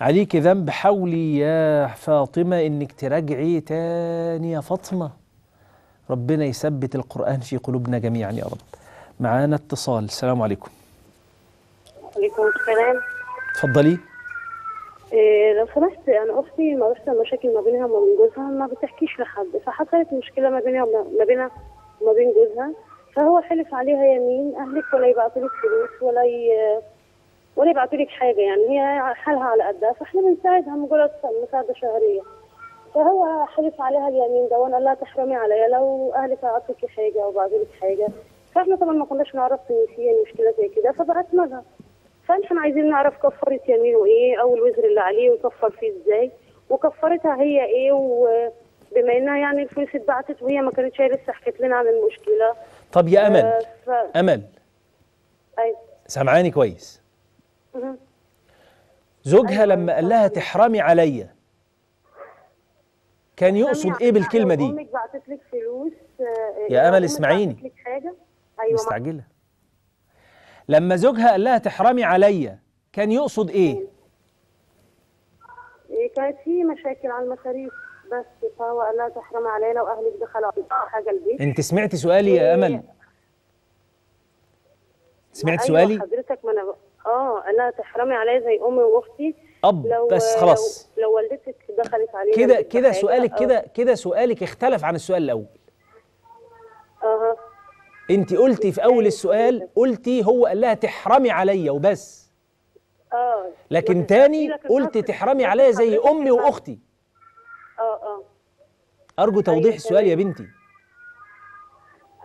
عليك ذنب حولي يا فاطمة إنك تراجعي تاني يا فاطمة ربنا يثبت القرآن في قلوبنا جميعا يا رب معانا اتصال السلام عليكم وعليكم السلام اتفضلي إيه لو سمحت انا يعني اختي ما بيحصل مشاكل ما بينها وما بين جوزها ما بتحكيش لحد فحصلت مشكله ما بينها وما بينها وما بين جوزها فهو حلف عليها يمين اهلك ولا يبعتوا لك فلوس ولا ي... ولا يبعتوا لك حاجه يعني هي حالها على قدها فاحنا بنساعدها مجرد مساعده شهريه فهو حلف عليها اليمين ده وانا لا تحرمي عليا لو اهلك اعطيكي حاجه او بعتوا لك حاجه فاحنا طبعا ما كناش نعرف ان في مشكله زي كده فبعتنا لها فنحن عايزين نعرف كفرت يمينه ايه او الوزر اللي عليه وكفر فيه ازاي وكفرتها هي ايه وبما انها يعني الفلوس اتبعتت وهي ما كانتش هي لسه حكت لنا عن المشكله طب يا امل آه، ف... امل ايوه سامعاني كويس زوجها أيوة، لما قال لها تحرمي عليا كان يقصد ايه بالكلمه يعني دي؟ امك بعتت لك فلوس آه، يا امل اسمعيني أيوة مستعجله لما زوجها قال لها تحرمي عليا كان يقصد إيه؟, ايه؟ كانت في مشاكل على المصاريف بس فهو قال لها تحرمي عليا لو اهلك دخلوا على حاجه البيت انت سمعتي سؤالي يا امل إيه. سمعت أيوة سؤالي حضرتك ما انا ب... اه لها تحرمي عليا زي امي واختي اب لو بس خلاص لو, لو والدتك دخلت علينا كده كده سؤالك كده كده سؤالك اختلف عن السؤال الاول اها انت قلتي في اول السؤال قلتي هو قال لها تحرمي عليا وبس اه لكن تاني قلت تحرمي عليا زي امي واختي اه اه ارجو أيوة، توضيح السؤال يا بنتي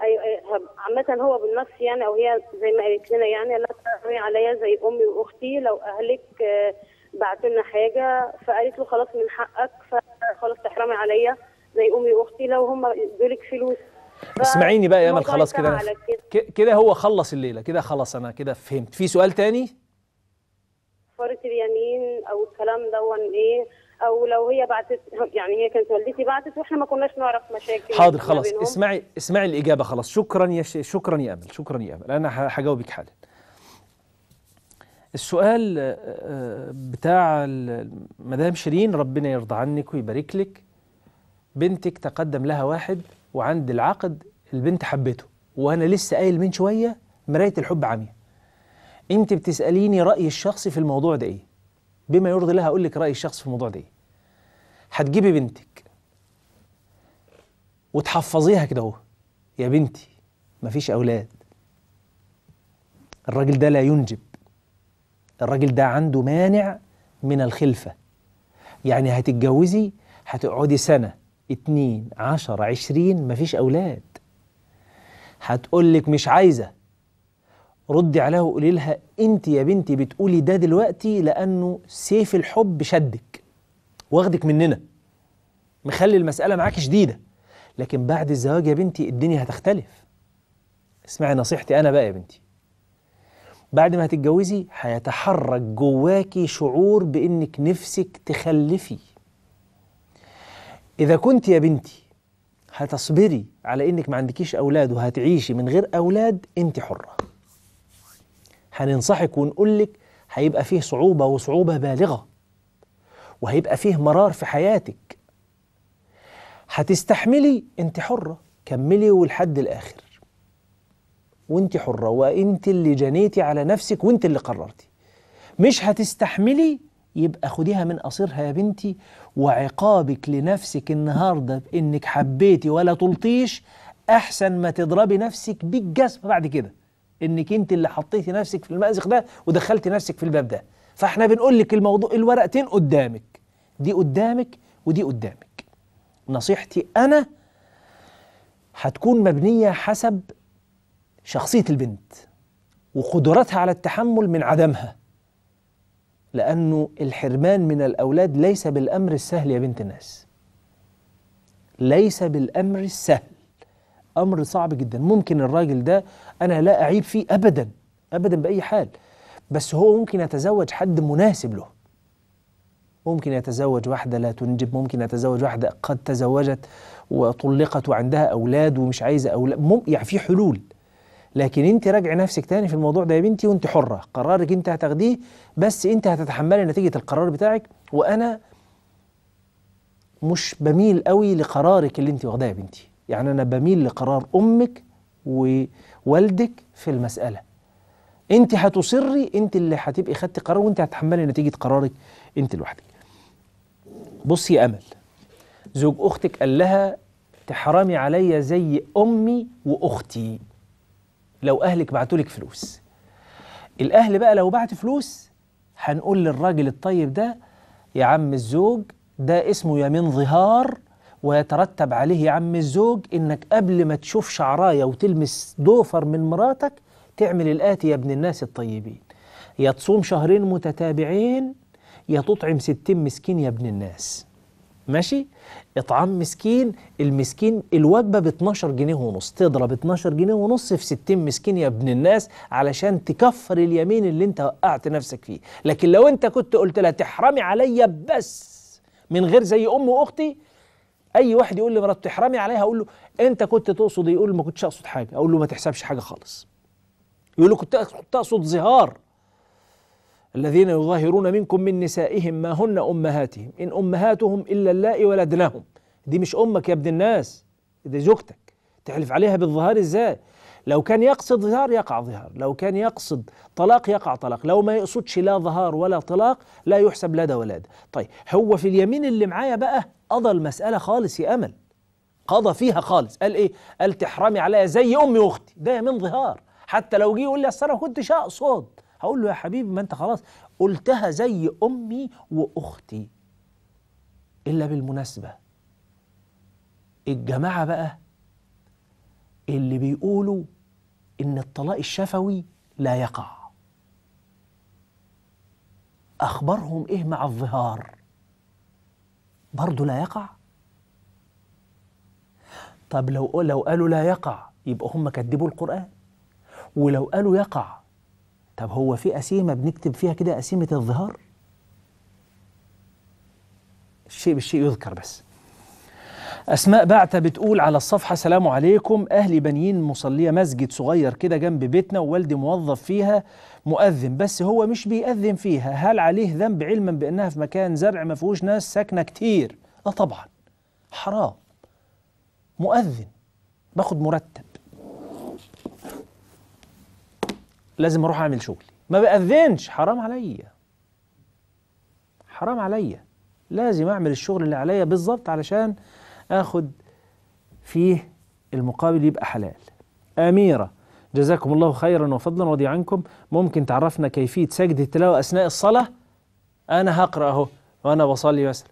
ايوه, أيوة، عامة هو بالنص يعني او هي زي ما قالت لنا يعني لا تحرمي عليا زي امي واختي لو اهلك آه، بعتوا لنا حاجه فقالت له خلاص من حقك فخلاص تحرمي عليا زي امي واختي لو هم ادولك فلوس اسمعيني بقى يا امل خلاص كده كده هو خلص الليله كده خلاص انا كده فهمت في سؤال تاني فرط اليمين او الكلام دون ايه او لو هي بعتت يعني هي كانت والدتي بعتت واحنا ما كناش نعرف مشاكل حاضر خلاص اسمعي اسمعي الاجابه خلاص شكرا يا ش... شكرا يا امل شكرا يا امل انا هجاوبك حالا السؤال آه، آه، بتاع مدام شيرين ربنا يرضى عنك ويبارك لك بنتك تقدم لها واحد وعند العقد البنت حبته وانا لسه قايل من شويه مرايه الحب عامية انت بتساليني رايي الشخصي في الموضوع ده ايه بما يرضي الله هقول لك رايي الشخصي في الموضوع ده ايه هتجيبي بنتك وتحفظيها كده اهو يا بنتي مفيش اولاد الراجل ده لا ينجب الراجل ده عنده مانع من الخلفه يعني هتتجوزي هتقعدي سنه اتنين عشر عشرين مفيش أولاد هتقول لك مش عايزة ردي عليها وقولي لها انت يا بنتي بتقولي ده دلوقتي لأنه سيف الحب شدك واخدك مننا مخلي المسألة معاك شديدة لكن بعد الزواج يا بنتي الدنيا هتختلف اسمعي نصيحتي أنا بقى يا بنتي بعد ما هتتجوزي هيتحرك جواكي شعور بإنك نفسك تخلفي إذا كنت يا بنتي هتصبري على إنك ما عندكيش أولاد وهتعيشي من غير أولاد أنت حرة هننصحك ونقول لك هيبقى فيه صعوبة وصعوبة بالغة وهيبقى فيه مرار في حياتك هتستحملي أنت حرة كملي ولحد الآخر وانت حرة وانت اللي جنيتي على نفسك وانت اللي قررتي مش هتستحملي يبقى خديها من قصيرها يا بنتي وعقابك لنفسك النهارده بانك حبيتي ولا طلطيش احسن ما تضربي نفسك بالجزم بعد كده انك انت اللي حطيتي نفسك في المأزق ده ودخلتي نفسك في الباب ده فاحنا بنقول لك الموضوع الورقتين قدامك دي قدامك ودي قدامك نصيحتي انا هتكون مبنيه حسب شخصيه البنت وقدرتها على التحمل من عدمها لأنه الحرمان من الأولاد ليس بالأمر السهل يا بنت الناس ليس بالأمر السهل أمر صعب جدا ممكن الراجل ده أنا لا أعيب فيه أبدا أبدا بأي حال بس هو ممكن يتزوج حد مناسب له ممكن يتزوج واحدة لا تنجب ممكن يتزوج واحدة قد تزوجت وطلقت وعندها أولاد ومش عايزة أولاد يعني في حلول لكن انت راجع نفسك تاني في الموضوع ده يا بنتي وانت حره قرارك انت هتاخديه بس انت هتتحملي نتيجه القرار بتاعك وانا مش بميل قوي لقرارك اللي انت واخداه يا بنتي يعني انا بميل لقرار امك ووالدك في المساله انت هتصري انت اللي هتبقي خدتي قرار وانت هتتحملي نتيجه قرارك انت لوحدك بصي يا امل زوج اختك قال لها تحرمي عليا زي امي واختي لو أهلك بعتوا لك فلوس الأهل بقى لو بعت فلوس هنقول للراجل الطيب ده يا عم الزوج ده اسمه يمين ظهار ويترتب عليه يا عم الزوج إنك قبل ما تشوف شعراية وتلمس دوفر من مراتك تعمل الآتي يا ابن الناس الطيبين يا تصوم شهرين متتابعين يا تطعم ستين مسكين يا ابن الناس ماشي اطعام مسكين المسكين الوجبه ب 12 جنيه ونص تضرب 12 جنيه ونص في 60 مسكين يا ابن الناس علشان تكفر اليمين اللي انت وقعت نفسك فيه لكن لو انت كنت قلت لها تحرمي عليا بس من غير زي ام واختي اي واحد يقول لي مرات تحرمي عليها اقول له انت كنت تقصد إيه؟ يقول ما كنتش اقصد حاجه اقول له ما تحسبش حاجه خالص يقول له كنت اقصد زهار الذين يظاهرون منكم من نسائهم ما هن أمهاتهم إن أمهاتهم إلا اللائي ولدناهم دي مش أمك يا ابن الناس دي زوجتك تحلف عليها بالظهار إزاي لو كان يقصد ظهار يقع ظهار لو كان يقصد طلاق يقع طلاق لو ما يقصدش لا ظهار ولا طلاق لا يحسب لدى ولاد. طيب هو في اليمين اللي معايا بقى قضى المسألة خالص يا أمل قضى فيها خالص قال إيه قال تحرمي عليا زي أمي وأختي ده يمين ظهار حتى لو جه يقول لي أصل أنا كنتش أقصد هقول له يا حبيبي ما انت خلاص قلتها زي امي واختي الا بالمناسبه الجماعه بقى اللي بيقولوا ان الطلاق الشفوي لا يقع اخبارهم ايه مع الظهار برضه لا يقع طب لو لو قالوا لا يقع يبقى هم كذبوا القران ولو قالوا يقع طب هو في قسيمة بنكتب فيها كده قسيمة الظهار الشيء بالشيء يذكر بس أسماء بعتة بتقول على الصفحة سلام عليكم أهلي بنيين مصلية مسجد صغير كده جنب بيتنا ووالدي موظف فيها مؤذن بس هو مش بيأذن فيها هل عليه ذنب علما بأنها في مكان زرع ما فيهوش ناس ساكنة كتير؟ آه طبعا حرام مؤذن باخد مرتب لازم اروح اعمل شغلي ما باذنش حرام عليا حرام عليا لازم اعمل الشغل اللي عليا بالظبط علشان اخد فيه المقابل يبقى حلال اميره جزاكم الله خيرا وفضلا ورضي عنكم ممكن تعرفنا كيفيه سجد التلاوه اثناء الصلاه انا هقرا اهو وانا بصلي مثلا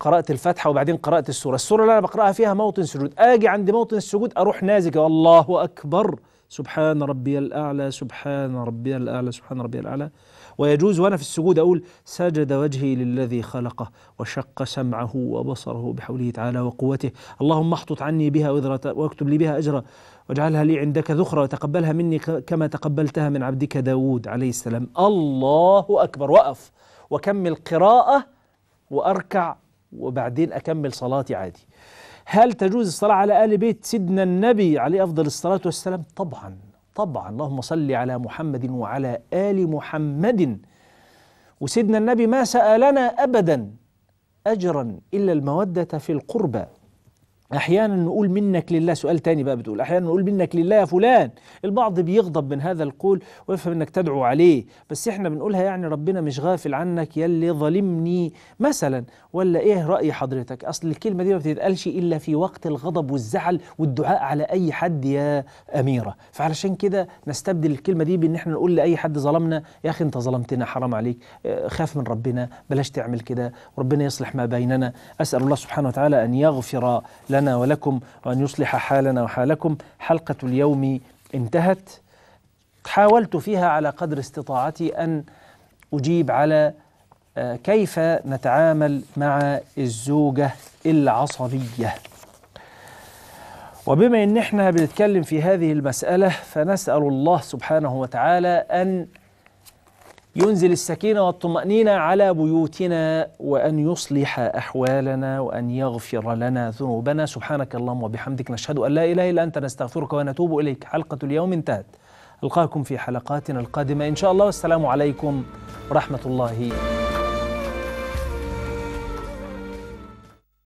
قرات الفاتحه وبعدين قرات السوره السوره اللي انا بقراها فيها موطن سجود اجي عند موطن السجود اروح نازك الله اكبر سبحان ربي الأعلى سبحان ربي الأعلى سبحان ربي الأعلى ويجوز وأنا في السجود أقول سجد وجهي للذي خلقه وشق سمعه وبصره بحوله تعالى وقوته اللهم احطط عني بها وذرة واكتب لي بها أجرا واجعلها لي عندك ذخرة وتقبلها مني كما تقبلتها من عبدك داود عليه السلام الله أكبر وقف وكمل قراءة وأركع وبعدين أكمل صلاتي عادي هل تجوز الصلاة على آل بيت سيدنا النبي عليه أفضل الصلاة والسلام؟ طبعا طبعا اللهم صل على محمد وعلى آل محمد وسيدنا النبي ما سألنا أبدا أجرا إلا المودة في القربى احيانا نقول منك لله سؤال تاني بقى بتقول احيانا نقول منك لله يا فلان البعض بيغضب من هذا القول ويفهم انك تدعو عليه بس احنا بنقولها يعني ربنا مش غافل عنك يلي ظلمني مثلا ولا ايه راي حضرتك اصل الكلمه دي ما بتتقالش الا في وقت الغضب والزعل والدعاء على اي حد يا اميره فعلشان كده نستبدل الكلمه دي بان احنا نقول لاي حد ظلمنا يا اخي انت ظلمتنا حرام عليك آه، خاف من ربنا بلاش تعمل كده ربنا يصلح ما بيننا اسال الله سبحانه وتعالى ان يغفر لنا لنا ولكم وأن يصلح حالنا وحالكم حلقة اليوم انتهت حاولت فيها على قدر استطاعتي أن أجيب على آه، كيف نتعامل مع الزوجة العصبية وبما ان احنا بنتكلم في هذه المسألة فنسأل الله سبحانه وتعالى أن ينزل السكينة والطمأنينة على بيوتنا وأن يصلح أحوالنا وأن يغفر لنا ذنوبنا سبحانك اللهم وبحمدك نشهد أن لا إله إلا أنت نستغفرك ونتوب إليك حلقة اليوم انتهت ألقاكم في حلقاتنا القادمة إن شاء الله والسلام عليكم ورحمة الله وبركاته